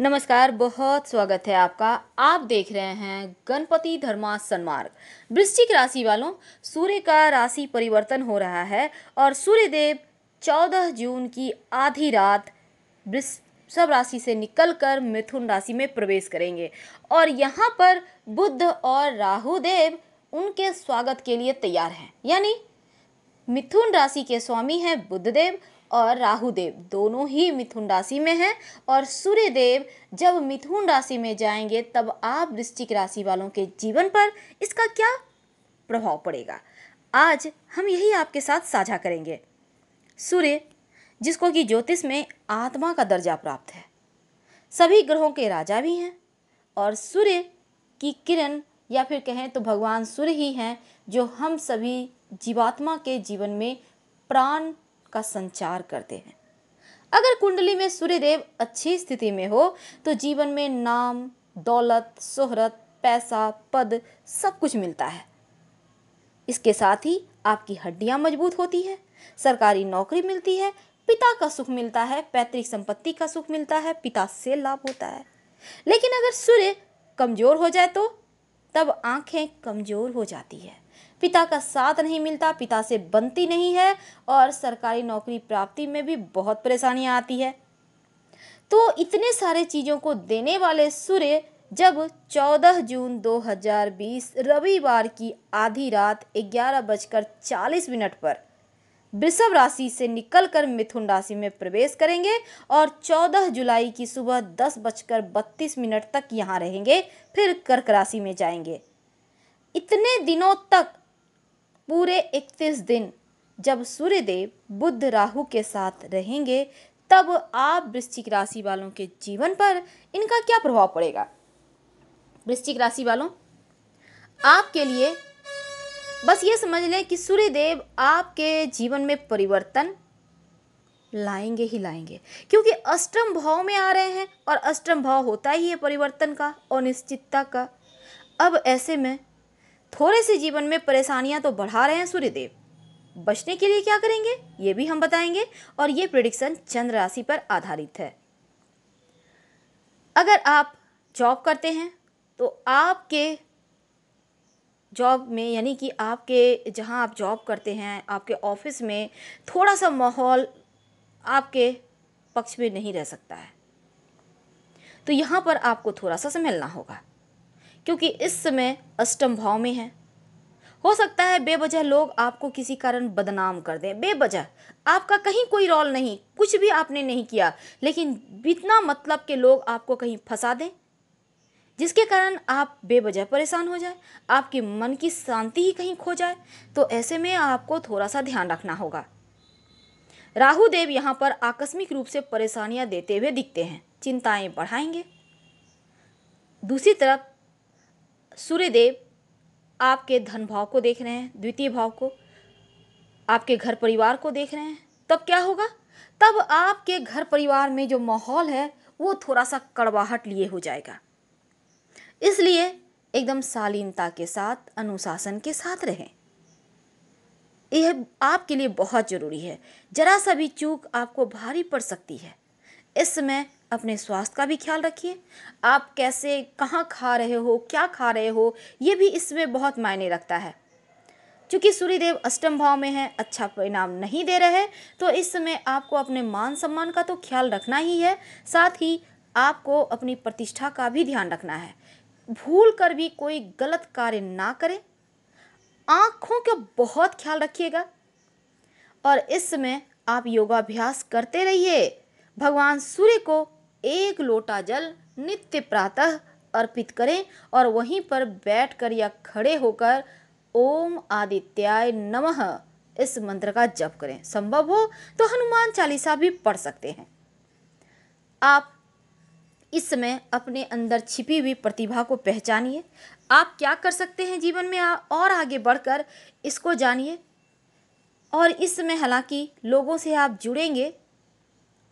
नमस्कार बहुत स्वागत है आपका आप देख रहे हैं गणपति धर्मा सन्मार्ग वृश्चिक राशि वालों सूर्य का राशि परिवर्तन हो रहा है और सूर्यदेव 14 जून की आधी रात सब राशि से निकलकर मिथुन राशि में प्रवेश करेंगे और यहाँ पर बुद्ध और राहु देव उनके स्वागत के लिए तैयार हैं यानी मिथुन राशि के स्वामी हैं बुद्धदेव और राहु देव दोनों ही मिथुन राशि में हैं और सूर्य देव जब मिथुन राशि में जाएंगे तब आप वृश्चिक राशि वालों के जीवन पर इसका क्या प्रभाव पड़ेगा आज हम यही आपके साथ साझा करेंगे सूर्य जिसको कि ज्योतिष में आत्मा का दर्जा प्राप्त है सभी ग्रहों के राजा भी हैं और सूर्य की किरण या फिर कहें तो भगवान सूर्य ही हैं जो हम सभी जीवात्मा के जीवन में प्राण का संचार करते हैं अगर कुंडली में सूर्यदेव अच्छी स्थिति में हो तो जीवन में नाम दौलत शोहरत पैसा पद सब कुछ मिलता है इसके साथ ही आपकी हड्डियां मजबूत होती है सरकारी नौकरी मिलती है पिता का सुख मिलता है पैतृक संपत्ति का सुख मिलता है पिता से लाभ होता है लेकिन अगर सूर्य कमजोर हो जाए तो तब आंखें कमज़ोर हो जाती है पिता का साथ नहीं मिलता पिता से बनती नहीं है और सरकारी नौकरी प्राप्ति में भी बहुत परेशानियां आती है तो इतने सारे चीज़ों को देने वाले सूर्य जब 14 जून 2020 रविवार की आधी रात ग्यारह बजकर चालीस मिनट पर वृषभ राशि से निकलकर मिथुन राशि में प्रवेश करेंगे और 14 जुलाई की सुबह दस बजकर बत्तीस मिनट तक यहाँ रहेंगे फिर कर्क राशि में जाएंगे इतने दिनों तक पूरे 31 दिन जब सूर्यदेव बुद्ध राहु के साथ रहेंगे तब आप वृश्चिक राशि वालों के जीवन पर इनका क्या प्रभाव पड़ेगा वृश्चिक राशि वालों आपके लिए बस ये समझ लें कि सूर्यदेव आपके जीवन में परिवर्तन लाएंगे ही लाएंगे क्योंकि अष्टम भाव में आ रहे हैं और अष्टम भाव होता ही है परिवर्तन का अनिश्चितता का अब ऐसे में थोड़े से जीवन में परेशानियां तो बढ़ा रहे हैं सूर्यदेव बचने के लिए क्या करेंगे ये भी हम बताएंगे और ये प्रिडिक्शन चंद्र राशि पर आधारित है अगर आप जॉब करते हैं तो आपके जॉब में यानी कि आपके जहाँ आप जॉब करते हैं आपके ऑफिस में थोड़ा सा माहौल आपके पक्ष में नहीं रह सकता है तो यहाँ पर आपको थोड़ा सा संभलना होगा क्योंकि इस समय अष्टम भाव में है हो सकता है बेवजह लोग आपको किसी कारण बदनाम कर दें बेवजह आपका कहीं कोई रोल नहीं कुछ भी आपने नहीं किया लेकिन बितना मतलब के लोग आपको कहीं फंसा दें जिसके कारण आप बेवजह परेशान हो जाए आपके मन की शांति ही कहीं खो जाए तो ऐसे में आपको थोड़ा सा ध्यान रखना होगा राहु देव यहाँ पर आकस्मिक रूप से परेशानियाँ देते हुए दिखते हैं चिंताएँ बढ़ाएंगे दूसरी तरफ सूर्यदेव आपके धन भाव को देख रहे हैं द्वितीय भाव को आपके घर परिवार को देख रहे हैं तब क्या होगा तब आपके घर परिवार में जो माहौल है वो थोड़ा सा कड़वाहट लिए हो जाएगा इसलिए एकदम शालीनता के साथ अनुशासन के साथ रहें यह आपके लिए बहुत ज़रूरी है जरा सा भी चूक आपको भारी पड़ सकती है इस समय अपने स्वास्थ्य का भी ख्याल रखिए आप कैसे कहाँ खा रहे हो क्या खा रहे हो ये भी इसमें बहुत मायने रखता है चूँकि सूर्यदेव अष्टम भाव में है अच्छा परिणाम नहीं दे रहे हैं तो इस समय आपको अपने मान सम्मान का तो ख्याल रखना ही है साथ ही आपको अपनी प्रतिष्ठा का भी ध्यान रखना है भूल कर भी कोई गलत कार्य ना करें आँखों का बहुत ख्याल रखिएगा और इसमें आप योगाभ्यास करते रहिए भगवान सूर्य को एक लोटा जल नित्य प्रातः अर्पित करें और वहीं पर बैठकर या खड़े होकर ओम आदित्याय नमः इस मंत्र का जप करें संभव हो तो हनुमान चालीसा भी पढ़ सकते हैं आप इस समय अपने अंदर छिपी हुई प्रतिभा को पहचानिए आप क्या कर सकते हैं जीवन में और आगे बढ़कर इसको जानिए और इस समय हालांकि लोगों से आप जुड़ेंगे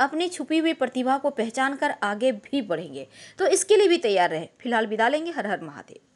अपनी छुपी हुई प्रतिभा को पहचान कर आगे भी बढ़ेंगे तो इसके लिए भी तैयार रहें फिलहाल विदा लेंगे हर हर महादेव